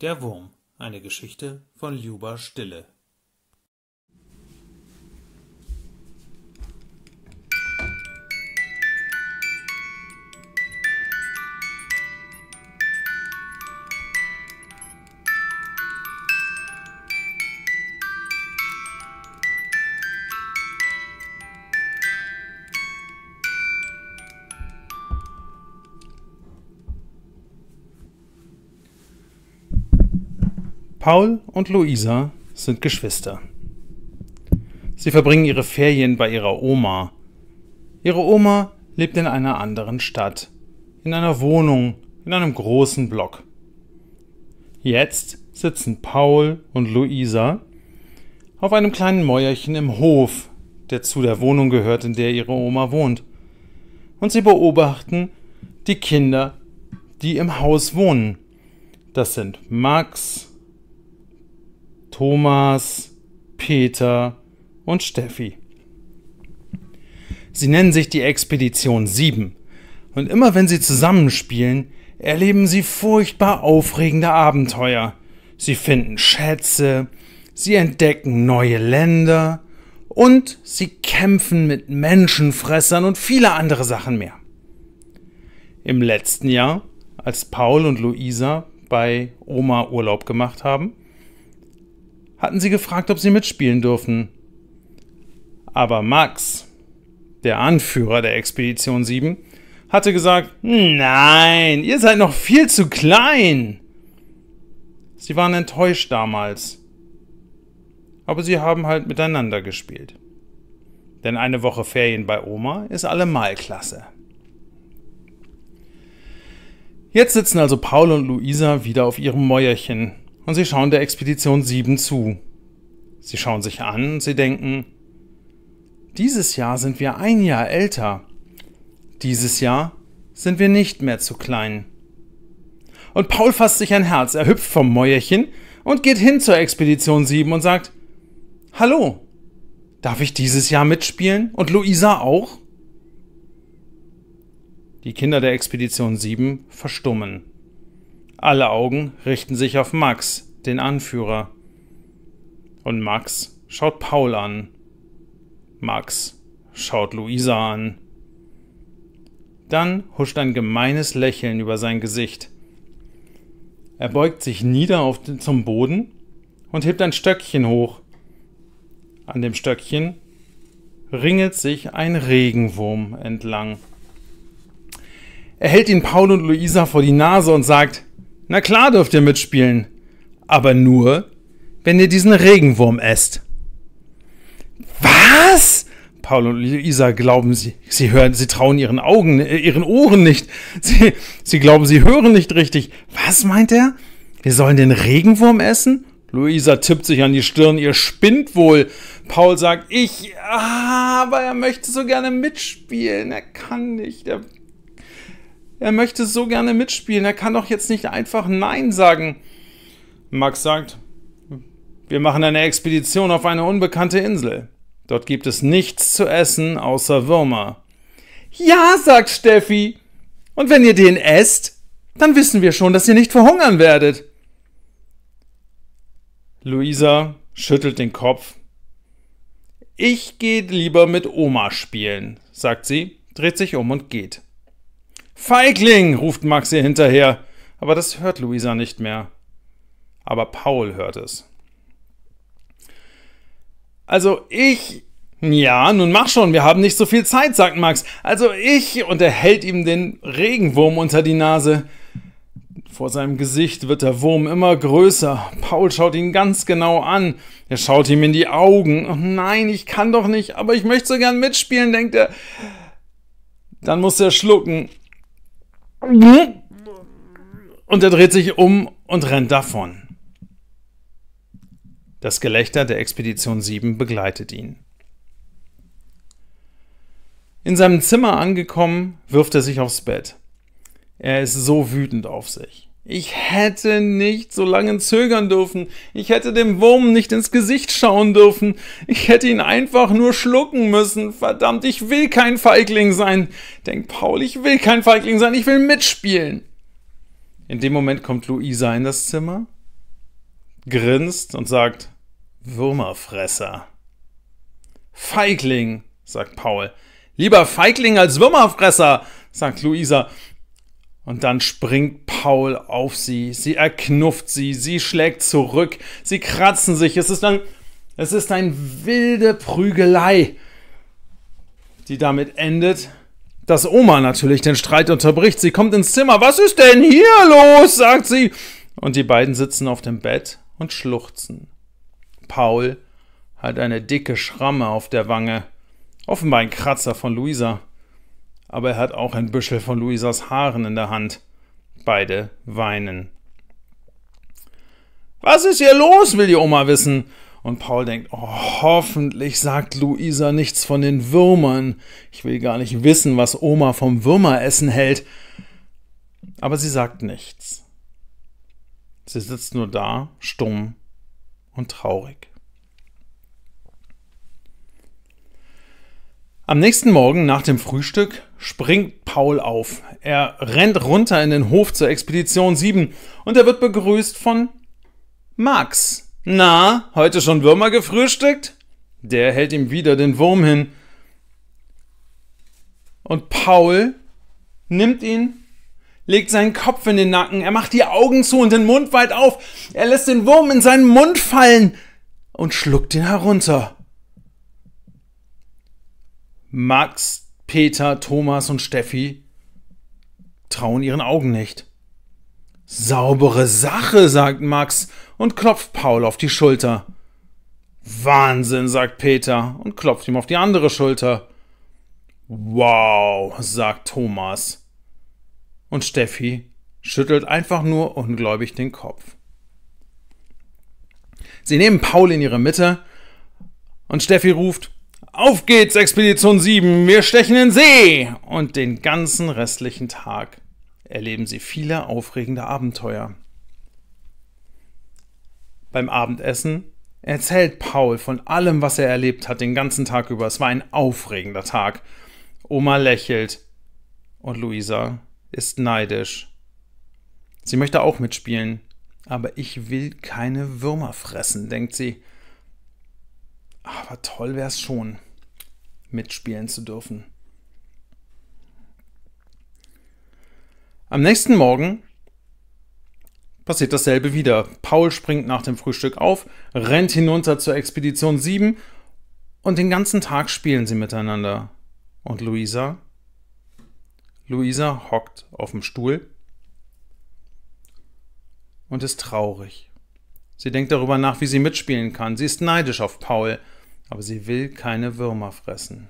Der Wurm, eine Geschichte von Juba Stille Paul und Luisa sind Geschwister. Sie verbringen ihre Ferien bei ihrer Oma. Ihre Oma lebt in einer anderen Stadt, in einer Wohnung, in einem großen Block. Jetzt sitzen Paul und Luisa auf einem kleinen Mäuerchen im Hof, der zu der Wohnung gehört, in der ihre Oma wohnt. Und sie beobachten die Kinder, die im Haus wohnen. Das sind Max, Thomas, Peter und Steffi. Sie nennen sich die Expedition 7 und immer wenn sie zusammenspielen, erleben sie furchtbar aufregende Abenteuer. Sie finden Schätze, sie entdecken neue Länder und sie kämpfen mit Menschenfressern und viele andere Sachen mehr. Im letzten Jahr, als Paul und Luisa bei Oma Urlaub gemacht haben, hatten sie gefragt, ob sie mitspielen dürfen. Aber Max, der Anführer der Expedition 7, hatte gesagt, nein, ihr seid noch viel zu klein. Sie waren enttäuscht damals. Aber sie haben halt miteinander gespielt. Denn eine Woche Ferien bei Oma ist allemal klasse. Jetzt sitzen also Paul und Luisa wieder auf ihrem Mäuerchen und sie schauen der Expedition 7 zu. Sie schauen sich an und sie denken, dieses Jahr sind wir ein Jahr älter. Dieses Jahr sind wir nicht mehr zu klein. Und Paul fasst sich ein Herz, er hüpft vom Mäuerchen und geht hin zur Expedition 7 und sagt, Hallo, darf ich dieses Jahr mitspielen? Und Luisa auch? Die Kinder der Expedition 7 verstummen. Alle Augen richten sich auf Max, den Anführer. Und Max schaut Paul an. Max schaut Luisa an. Dann huscht ein gemeines Lächeln über sein Gesicht. Er beugt sich nieder auf den, zum Boden und hebt ein Stöckchen hoch. An dem Stöckchen ringelt sich ein Regenwurm entlang. Er hält ihn Paul und Luisa vor die Nase und sagt, na klar dürft ihr mitspielen, aber nur, wenn ihr diesen Regenwurm esst. Was? Paul und Luisa glauben, sie, sie hören, sie trauen ihren Augen, äh, ihren Ohren nicht. Sie, sie glauben, sie hören nicht richtig. Was meint er? Wir sollen den Regenwurm essen? Luisa tippt sich an die Stirn, ihr spinnt wohl. Paul sagt, ich, ah, aber er möchte so gerne mitspielen. Er kann nicht, er er möchte so gerne mitspielen. Er kann doch jetzt nicht einfach Nein sagen. Max sagt, wir machen eine Expedition auf eine unbekannte Insel. Dort gibt es nichts zu essen außer Würmer. Ja, sagt Steffi. Und wenn ihr den esst, dann wissen wir schon, dass ihr nicht verhungern werdet. Luisa schüttelt den Kopf. Ich gehe lieber mit Oma spielen, sagt sie, dreht sich um und geht. Feigling! ruft Max ihr hinterher, aber das hört Luisa nicht mehr. Aber Paul hört es. Also ich. Ja, nun mach schon, wir haben nicht so viel Zeit, sagt Max. Also ich. Und er hält ihm den Regenwurm unter die Nase. Vor seinem Gesicht wird der Wurm immer größer. Paul schaut ihn ganz genau an. Er schaut ihm in die Augen. Oh nein, ich kann doch nicht, aber ich möchte so gern mitspielen, denkt er. Dann muss er schlucken. Und er dreht sich um und rennt davon. Das Gelächter der Expedition 7 begleitet ihn. In seinem Zimmer angekommen, wirft er sich aufs Bett. Er ist so wütend auf sich. Ich hätte nicht so lange zögern dürfen. Ich hätte dem Wurm nicht ins Gesicht schauen dürfen. Ich hätte ihn einfach nur schlucken müssen. Verdammt, ich will kein Feigling sein. Denkt Paul, ich will kein Feigling sein. Ich will mitspielen. In dem Moment kommt Luisa in das Zimmer, grinst und sagt, Würmerfresser. Feigling, sagt Paul. Lieber Feigling als Würmerfresser, sagt Luisa. Und dann springt Paul auf sie, sie erknufft sie, sie schlägt zurück, sie kratzen sich. Es ist dann, es ist eine wilde Prügelei, die damit endet, dass Oma natürlich den Streit unterbricht. Sie kommt ins Zimmer. Was ist denn hier los? sagt sie. Und die beiden sitzen auf dem Bett und schluchzen. Paul hat eine dicke Schramme auf der Wange. Offenbar ein Kratzer von Luisa aber er hat auch ein Büschel von Luisas Haaren in der Hand. Beide weinen. Was ist hier los, will die Oma wissen. Und Paul denkt, oh, hoffentlich sagt Luisa nichts von den Würmern. Ich will gar nicht wissen, was Oma vom Würmeressen hält. Aber sie sagt nichts. Sie sitzt nur da, stumm und traurig. Am nächsten Morgen nach dem Frühstück springt Paul auf. Er rennt runter in den Hof zur Expedition 7 und er wird begrüßt von Max. Na, heute schon Würmer gefrühstückt? Der hält ihm wieder den Wurm hin. Und Paul nimmt ihn, legt seinen Kopf in den Nacken, er macht die Augen zu und den Mund weit auf, er lässt den Wurm in seinen Mund fallen und schluckt ihn herunter. Max Peter, Thomas und Steffi trauen ihren Augen nicht. Saubere Sache, sagt Max und klopft Paul auf die Schulter. Wahnsinn, sagt Peter und klopft ihm auf die andere Schulter. Wow, sagt Thomas. Und Steffi schüttelt einfach nur ungläubig den Kopf. Sie nehmen Paul in ihre Mitte und Steffi ruft auf geht's, Expedition 7, wir stechen in See! Und den ganzen restlichen Tag erleben sie viele aufregende Abenteuer. Beim Abendessen erzählt Paul von allem, was er erlebt hat den ganzen Tag über. Es war ein aufregender Tag. Oma lächelt und Luisa ist neidisch. Sie möchte auch mitspielen, aber ich will keine Würmer fressen, denkt sie. Aber toll wäre es schon, mitspielen zu dürfen. Am nächsten Morgen passiert dasselbe wieder. Paul springt nach dem Frühstück auf, rennt hinunter zur Expedition 7 und den ganzen Tag spielen sie miteinander. Und Luisa? Luisa hockt auf dem Stuhl und ist traurig. Sie denkt darüber nach, wie sie mitspielen kann. Sie ist neidisch auf Paul, aber sie will keine Würmer fressen.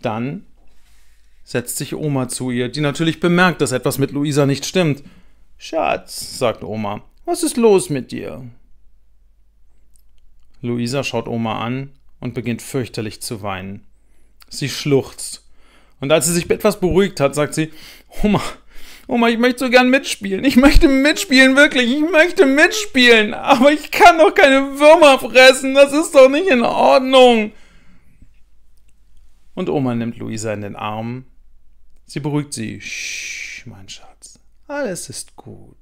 Dann setzt sich Oma zu ihr, die natürlich bemerkt, dass etwas mit Luisa nicht stimmt. Schatz, sagt Oma, was ist los mit dir? Luisa schaut Oma an und beginnt fürchterlich zu weinen. Sie schluchzt. Und als sie sich etwas beruhigt hat, sagt sie, Oma, Oma, oh ich möchte so gern mitspielen. Ich möchte mitspielen, wirklich. Ich möchte mitspielen. Aber ich kann doch keine Würmer fressen. Das ist doch nicht in Ordnung. Und Oma nimmt Luisa in den Arm. Sie beruhigt sie. Shh, mein Schatz. Alles ist gut.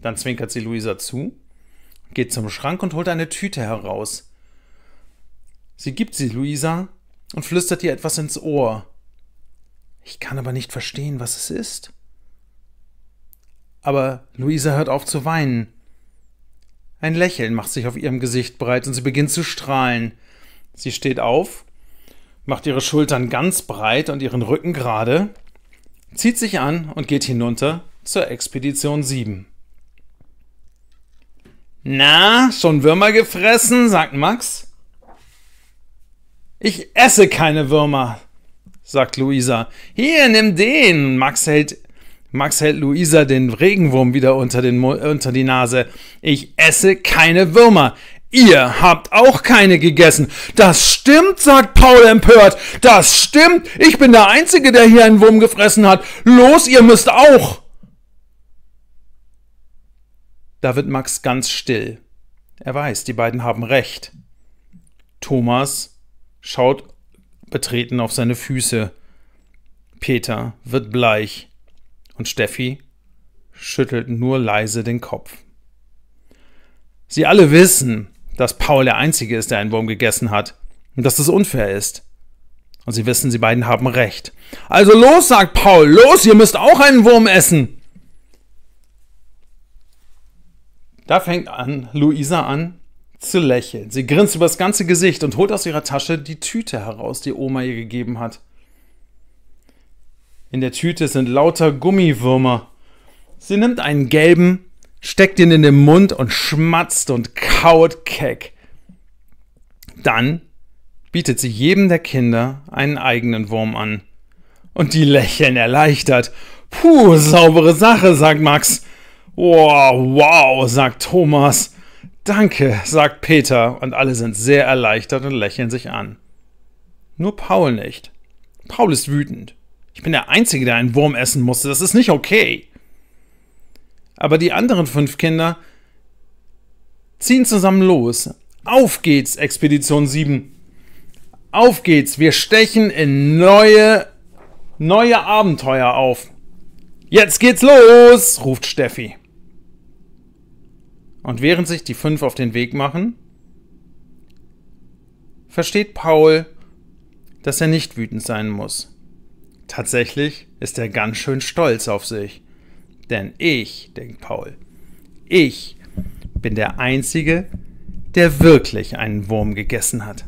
Dann zwinkert sie Luisa zu, geht zum Schrank und holt eine Tüte heraus. Sie gibt sie Luisa und flüstert ihr etwas ins Ohr. Ich kann aber nicht verstehen, was es ist. Aber Luisa hört auf zu weinen. Ein Lächeln macht sich auf ihrem Gesicht breit und sie beginnt zu strahlen. Sie steht auf, macht ihre Schultern ganz breit und ihren Rücken gerade, zieht sich an und geht hinunter zur Expedition 7. Na, schon Würmer gefressen, sagt Max. Ich esse keine Würmer, sagt Luisa. Hier, nimm den. Max hält Max hält Luisa den Regenwurm wieder unter, den, unter die Nase. Ich esse keine Würmer. Ihr habt auch keine gegessen. Das stimmt, sagt Paul empört. Das stimmt. Ich bin der Einzige, der hier einen Wurm gefressen hat. Los, ihr müsst auch. Da wird Max ganz still. Er weiß, die beiden haben recht. Thomas schaut betreten auf seine Füße. Peter wird bleich und Steffi schüttelt nur leise den Kopf. Sie alle wissen, dass Paul der Einzige ist, der einen Wurm gegessen hat und dass das unfair ist. Und sie wissen, sie beiden haben recht. Also los, sagt Paul, los, ihr müsst auch einen Wurm essen. Da fängt an, Luisa an zu lächeln. Sie grinst übers ganze Gesicht und holt aus ihrer Tasche die Tüte heraus, die Oma ihr gegeben hat. In der Tüte sind lauter Gummiwürmer. Sie nimmt einen gelben, steckt ihn in den Mund und schmatzt und kaut keck. Dann bietet sie jedem der Kinder einen eigenen Wurm an. Und die lächeln erleichtert. Puh, saubere Sache, sagt Max. Wow, wow, sagt Thomas. Danke, sagt Peter, und alle sind sehr erleichtert und lächeln sich an. Nur Paul nicht. Paul ist wütend. Ich bin der Einzige, der einen Wurm essen musste. Das ist nicht okay. Aber die anderen fünf Kinder ziehen zusammen los. Auf geht's, Expedition 7. Auf geht's. Wir stechen in neue, neue Abenteuer auf. Jetzt geht's los, ruft Steffi. Und während sich die fünf auf den Weg machen, versteht Paul, dass er nicht wütend sein muss. Tatsächlich ist er ganz schön stolz auf sich. Denn ich, denkt Paul, ich bin der Einzige, der wirklich einen Wurm gegessen hat.